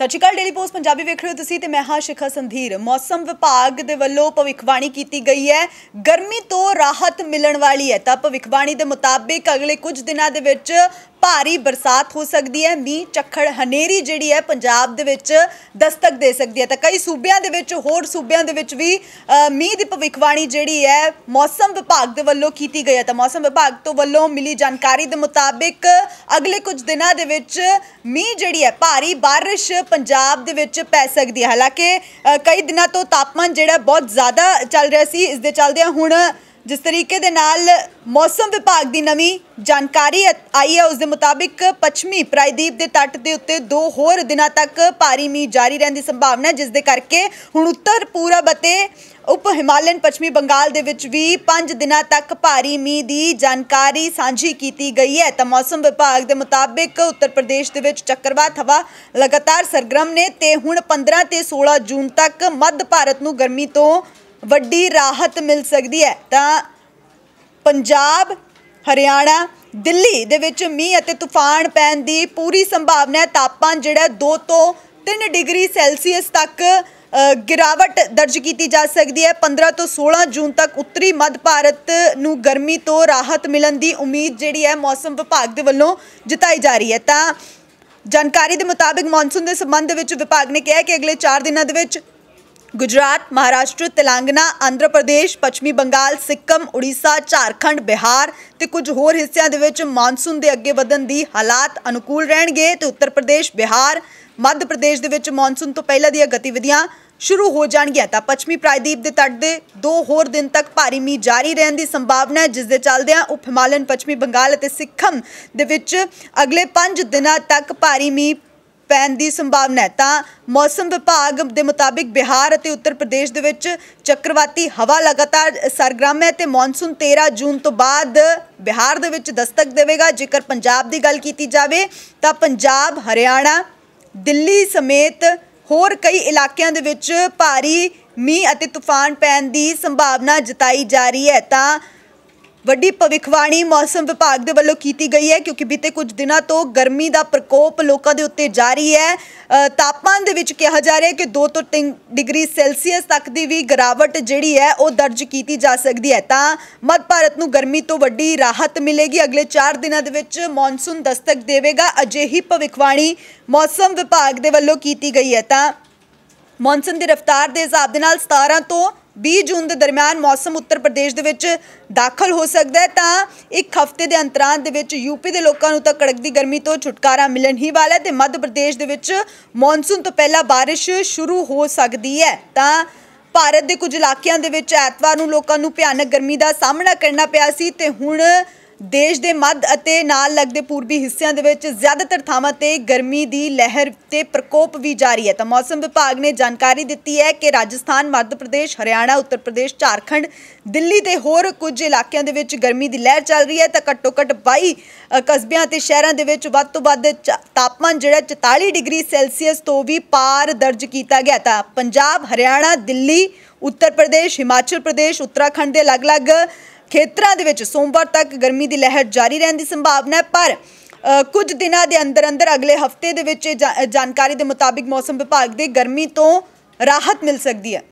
ਸਤਿ ਸ਼੍ਰੀ ਅਕਾਲ ਡੇਲੀ ਪੋਸਟ ਪੰਜਾਬੀ ਵੇਖ ਰਹੇ ਹੋ ਤੁਸੀਂ ਤੇ ਮੈਂ ਹਾਂ ਸ਼ਿਖਾ ਸੰਧੀਰ ਮੌਸਮ ਵਿਭਾਗ ਦੇ ਵੱਲੋਂ ਭਵਿੱਖਬਾਣੀ ਕੀਤੀ ਗਈ ਹੈ ਗਰਮੀ ਤੋਂ ਰਾਹਤ ਮਿਲਣ ਵਾਲੀ ਹੈ ਤਾਂ ਭਵਿੱਖਬਾਣੀ ਦੇ ਮੁਤਾਬਿਕ ਅਗਲੇ ਕੁਝ ਦਿਨਾਂ ਦੇ ਵਿੱਚ ਭਾਰੀ ਬਰਸਾਤ ਹੋ ਸਕਦੀ ਹੈ ਮੀਂਹ ਚੱਖੜ ਹਨੇਰੀ ਜਿਹੜੀ ਹੈ ਪੰਜਾਬ ਦੇ ਵਿੱਚ ਦਸਤਕ ਦੇ ਸਕਦੀ ਹੈ ਤਾਂ ਕਈ ਸੂਬਿਆਂ ਦੇ ਵਿੱਚ ਹੋਰ ਸੂਬਿਆਂ ਦੇ ਵਿੱਚ ਵੀ ਮੀਂਹ ਦੀ ਭਵਿੱਖਬਾਣੀ ਜਿਹੜੀ ਹੈ ਮੌਸਮ ਵਿਭਾਗ ਦੇ ਵੱਲੋਂ ਕੀਤੀ ਗਈ ਹੈ ਤਾਂ ਮੌਸਮ ਵਿਭਾਗ ਤੋਂ ਵੱਲੋਂ ਮਿਲੀ ਜਾਣਕਾਰੀ ਦੇ ਮੁਤਾਬਿਕ ਅਗਲੇ ਕੁਝ ਦਿਨਾਂ ਦੇ ਵਿੱਚ ਮੀਂਹ ਜਿਹੜੀ ਹੈ ਭਾਰੀ ਬਾਰਿਸ਼ ਪੰਜਾਬ ਦੇ ਵਿੱਚ ਪੈ ਸਕਦੀ ਹੈ ਹਾਲਾਂਕਿ ਕਈ ਦਿਨਾਂ ਤੋਂ ਤਾਪਮਾਨ ਜਿਹੜਾ ਬਹੁਤ ਜ਼ਿਆਦਾ ਚੱਲ ਰਿਹਾ ਸੀ ਇਸ ਦੇ ਚੱਲਦੇ ਹੁਣ ਜਿਸ ਤਰੀਕੇ ਦੇ ਨਾਲ ਮੌਸਮ ਵਿਭਾਗ ਦੀ ਨਵੀਂ ਜਾਣਕਾਰੀ ਆਈ ਹੈ ਉਸ ਦੇ ਮੁਤਾਬਿਕ ਪੱਛਮੀ ਪ੍ਰਾਇਦੀਪ ਦੇ ਤੱਟ ਦੇ ਉੱਤੇ ਦੋ ਹੋਰ ਦਿਨਾਂ ਤੱਕ ਭਾਰੀ ਮੀਂਹ ਜਾਰੀ ਰਹਿਣ ਦੀ ਸੰਭਾਵਨਾ ਹੈ ਜਿਸ ਦੇ ਕਰਕੇ ਹੁਣ ਉੱਤਰ ਪੂਰਬ ਅਤੇ ਉਪ ਹਿਮਾਲਿਆਨ ਪੱਛਮੀ ਬੰਗਾਲ ਦੇ ਵਿੱਚ ਵੀ 5 ਦਿਨਾਂ ਤੱਕ ਭਾਰੀ ਮੀਂਹ ਦੀ ਜਾਣਕਾਰੀ ਸਾਂਝੀ ਕੀਤੀ ਗਈ ਹੈ ਤਾਂ ਮੌਸਮ ਵਿਭਾਗ ਦੇ ਮੁਤਾਬਿਕ ਉੱਤਰ ਪ੍ਰਦੇਸ਼ ਦੇ ਵਿੱਚ ਚੱਕਰਵਾਤ ਹਵਾ ਲਗਾਤਾਰ ਸਰਗਰਮ ਨੇ ਤੇ ਹੁਣ 15 ਤੇ 16 ਜੂਨ ਤੱਕ ਮੱਧ ਭਾਰਤ ਨੂੰ ਗਰਮੀ ਤੋਂ ਵੱਡੀ ਰਾਹਤ ਮਿਲ ਸਕਦੀ ਹੈ ਤਾਂ ਪੰਜਾਬ ਹਰਿਆਣਾ ਦਿੱਲੀ ਦੇ ਵਿੱਚ ਮੀਂਹ ਅਤੇ ਤੂਫਾਨ ਪੈਣ ਦੀ ਪੂਰੀ ਸੰਭਾਵਨਾ ਹੈ ਤਾਪਮਾਨ ਜਿਹੜਾ 2 ਤੋਂ 3 ਡਿਗਰੀ ਸੈਲਸੀਅਸ ਤੱਕ ਗਿਰਾਵਟ ਦਰਜ ਕੀਤੀ ਜਾ ਸਕਦੀ ਹੈ 15 ਤੋਂ 16 ਜੂਨ ਤੱਕ ਉੱਤਰੀ ਮੱਧ ਭਾਰਤ ਨੂੰ ਗਰਮੀ ਤੋਂ ਰਾਹਤ ਮਿਲਣ ਦੀ ਉਮੀਦ ਜਿਹੜੀ ਹੈ ਮੌਸਮ ਵਿਭਾਗ ਦੇ ਵੱਲੋਂ ਜਤਾਈ ਜਾ ਰਹੀ ਹੈ ਤਾਂ ਜਾਣਕਾਰੀ ਦੇ ਮੁਤਾਬਿਕ ਮੌਨਸੂਨ ਦੇ ਸੰਬੰਧ ਵਿੱਚ ਵਿਭਾਗ ਨੇ ਕਿਹਾ ਕਿ ਅਗਲੇ 4 ਦਿਨਾਂ ਦੇ ਵਿੱਚ ਗੁਜਰਾਤ ਮਹਾਰਾਸ਼ਟਰ ਤੇਲੰਗਾਨਾ ਆਂਧਰਾ ਪ੍ਰਦੇਸ਼ ਪੱਛਮੀ ਬੰਗਾਲ ਸਿੱਕਮ ਉੜੀਸਾ ਝਾਰਖੰਡ ਬਿਹਾਰ ਤੇ ਕੁਝ ਹੋਰ ਹਿੱਸਿਆਂ ਦੇ ਵਿੱਚ ਮੌਨਸੂਨ ਦੇ ਅੱਗੇ ਵਧਣ ਦੀ ਹਾਲਾਤ ਅਨੁਕੂਲ ਰਹਿਣਗੇ ਤੇ ਉੱਤਰ ਪ੍ਰਦੇਸ਼ ਬਿਹਾਰ ਮੱਧ ਪ੍ਰਦੇਸ਼ ਦੇ ਵਿੱਚ ਮੌਨਸੂਨ ਤੋਂ ਪਹਿਲਾਂ ਦੀਆਂ ਗਤੀਵਿਧੀਆਂ ਸ਼ੁਰੂ ਹੋ ਜਾਣਗੀਆਂ ਤਾਂ ਪੱਛਮੀ ਪ੍ਰਾਇਦੀਪ ਦੇ ਤੱਟ ਦੇ ਦੋ ਹੋਰ ਦਿਨ ਤੱਕ ਭਾਰੀ ਮੀਂਹ ਜਾਰੀ ਰਹਿਣ ਦੀ ਸੰਭਾਵਨਾ ਹੈ ਜਿਸ ਦੇ ਚੱਲਦਿਆਂ ਉਪ ਹਿਮਾਲਨ ਪੱਛਮੀ ਬੰਗਾਲ ਅਤੇ ਸਿੱਖਮ ਦੇ ਵਿੱਚ ਅਗਲੇ 5 ਦਿਨਾਂ ਤੱਕ ਭਾਰੀ ਮੀਂਹ ਪੈਣ ਦੀ ਸੰਭਾਵਨਾ ਹੈ ਤਾਂ ਮੌਸਮ ਵਿਭਾਗ ਦੇ ਮੁਤਾਬਿਕ ਬਿਹਾਰ ਅਤੇ ਉੱਤਰ ਪ੍ਰਦੇਸ਼ ਦੇ ਵਿੱਚ ਚੱਕਰਵਾਤੀ ਹਵਾ ਲਗਾਤਾਰ ਸਰਗਰਮ ਹੈ ਤੇ ਮੌਨਸੂਨ 13 ਜੂਨ ਤੋਂ ਬਾਅਦ ਬਿਹਾਰ ਦੇ ਵਿੱਚ ਦਸਤਕ ਦੇਵੇਗਾ ਜੇਕਰ ਪੰਜਾਬ ਦੀ ਗੱਲ ਕੀਤੀ ਜਾਵੇ ਤਾਂ ਪੰਜਾਬ ਹਰਿਆਣਾ ਦਿੱਲੀ ਸਮੇਤ ਹੋਰ ਕਈ ਇਲਾਕਿਆਂ ਦੇ ਵਿੱਚ ਭਾਰੀ ਮੀਂਹ ਅਤੇ ਤੂਫਾਨ ਪੈਣ ਦੀ ਸੰਭਾਵਨਾ ਜਤਾਈ ਜਾ ਰਹੀ ਹੈ ਤਾਂ ਵੱਡੀ ਭਵਿੱਖਬਾਣੀ ਮੌਸਮ ਵਿਭਾਗ ਦੇ ਵੱਲੋਂ ਕੀਤੀ ਗਈ ਹੈ ਕਿਉਂਕਿ ਬੀਤੇ ਕੁਝ ਦਿਨਾਂ ਤੋਂ ਗਰਮੀ ਦਾ ਪ੍ਰਕੋਪ ਲੋਕਾਂ ਦੇ ਉੱਤੇ ਜਾਰੀ ਹੈ ਤਾਪਮਾਨ ਦੇ ਵਿੱਚ ਕਿਹਾ ਜਾ ਰਿਹਾ ਹੈ ਕਿ 2 ਤੋਂ 3 ਡਿਗਰੀ ਸੈਲਸੀਅਸ ਤੱਕ ਦੀ ਵੀ ਗਰਾਵਟ ਜਿਹੜੀ ਹੈ ਉਹ ਦਰਜ ਕੀਤੀ ਜਾ ਸਕਦੀ ਹੈ ਤਾਂ ਮੱਧ ਭਾਰਤ ਨੂੰ ਗਰਮੀ ਤੋਂ ਵੱਡੀ ਰਾਹਤ ਮਿਲੇਗੀ ਅਗਲੇ 4 ਦਿਨਾਂ ਦੇ ਵਿੱਚ ਮੌਨਸੂਨ ਦਸਤਕ ਦੇਵੇਗਾ ਅਜਿਹੀ ਭਵਿੱਖਬਾਣੀ ਮੌਸਮ ਵਿਭਾਗ ਦੇ ਵੱਲੋਂ ਕੀਤੀ ਗਈ ਹੈ ਤਾਂ ਮੌਨਸੂਨ ਦੀ ਰਫ਼ਤਾਰ ਦੇ ਹਿਸਾਬ ਦੇ ਨਾਲ 17 ਤੋਂ 20 ਜੂਨ ਦੇ ਦਰਮਿਆਨ ਮੌਸਮ ਉੱਤਰ ਪ੍ਰਦੇਸ਼ ਦੇ ਵਿੱਚ ਦਾਖਲ ਹੋ ਸਕਦਾ ਹੈ ਤਾਂ ਇੱਕ ਹਫ਼ਤੇ ਦੇ ਅੰਤਰਾਲ ਦੇ ਵਿੱਚ ਯੂਪੀ ਦੇ ਲੋਕਾਂ ਨੂੰ ਤਾਂ ਕੜਕ ਦੀ ਗਰਮੀ ਤੋਂ ਛੁਟਕਾਰਾ ਮਿਲਣ ਹੀ ਵਾਲਾ ਹੈ ਤੇ ਮੱਧ ਪ੍ਰਦੇਸ਼ ਦੇ ਵਿੱਚ ਮੌਨਸੂਨ ਤੋਂ ਪਹਿਲਾਂ بارش ਸ਼ੁਰੂ ਹੋ ਸਕਦੀ ਹੈ ਤਾਂ ਭਾਰਤ ਦੇ ਕੁਝ ਇਲਾਕਿਆਂ ਦੇ ਵਿੱਚ ਐਤਵਾਰ ਨੂੰ ਲੋਕਾਂ ਨੂੰ ਭਿਆਨਕ ਗਰਮੀ ਦਾ ਸਾਹਮਣਾ ਕਰਨਾ ਪਿਆ ਸੀ ਤੇ ਹੁਣ ਦੇਸ਼ ਦੇ ਮੱਧ ਅਤੇ ਨਾਲ ਲੱਗਦੇ ਪੂਰਬੀ ਹਿੱਸਿਆਂ ਦੇ ਵਿੱਚ ਜ਼ਿਆਦਾਤਰ ਥਾਵਾਂ ਤੇ ਗਰਮੀ ਦੀ ਲਹਿਰ ਤੇ ਪ੍ਰਕੋਪ ਵੀ ਜਾਰੀ ਹੈ ਤਾਂ ਮੌਸਮ ਵਿਭਾਗ ਨੇ ਜਾਣਕਾਰੀ ਦਿੱਤੀ ਹੈ ਕਿ ਰਾਜਸਥਾਨ ਮੱਧ ਪ੍ਰਦੇਸ਼ ਹਰਿਆਣਾ ਉੱਤਰ ਪ੍ਰਦੇਸ਼ ਝਾਰਖੰਡ ਦਿੱਲੀ ਤੇ ਹੋਰ ਕੁਝ ਇਲਾਕਿਆਂ ਦੇ ਵਿੱਚ ਗਰਮੀ ਦੀ ਲਹਿਰ ਚੱਲ ਰਹੀ ਹੈ ਤਾਂ ਘੱਟੋ ਘੱਟ 22 ਕਸਬਿਆਂ ਤੇ ਸ਼ਹਿਰਾਂ ਦੇ ਵਿੱਚ ਵੱਧ ਤੋਂ ਵੱਧ ਤਾਪਮਾਨ ਜਿਹੜਾ 44 ਡਿਗਰੀ ਸੈਲਸੀਅਸ ਤੋਂ ਵੀ ਪਾਰ ਦਰਜ ਕੀਤਾ ਗਿਆ ਤਾਂ ਪੰਜਾਬ ਹਰਿਆਣਾ ਦਿੱਲੀ ਉੱਤਰ ਪ੍ਰਦੇਸ਼ ਹਿਮਾਚਲ ਪ੍ਰਦੇਸ਼ ਉੱਤਰਾਖੰਡ ਦੇ ਅਲੱਗ-ਅਲੱਗ ਖੇਤਰਾਂ ਦੇ ਵਿੱਚ ਸੋਮਵਾਰ ਤੱਕ ਗਰਮੀ ਦੀ ਲਹਿਰ ਜਾਰੀ ਰਹਿਣ ਦੀ ਸੰਭਾਵਨਾ ਹੈ ਪਰ ਕੁਝ ਦਿਨਾਂ ਦੇ ਅੰਦਰ ਅੰਦਰ ਅਗਲੇ ਹਫਤੇ ਦੇ ਵਿੱਚ ਜਾਣਕਾਰੀ ਦੇ ਮੁਤਾਬਿਕ ਮੌਸਮ ਵਿਭਾਗ ਦੇ ਗਰਮੀ ਤੋਂ ਰਾਹਤ ਮਿਲ ਸਕਦੀ ਹੈ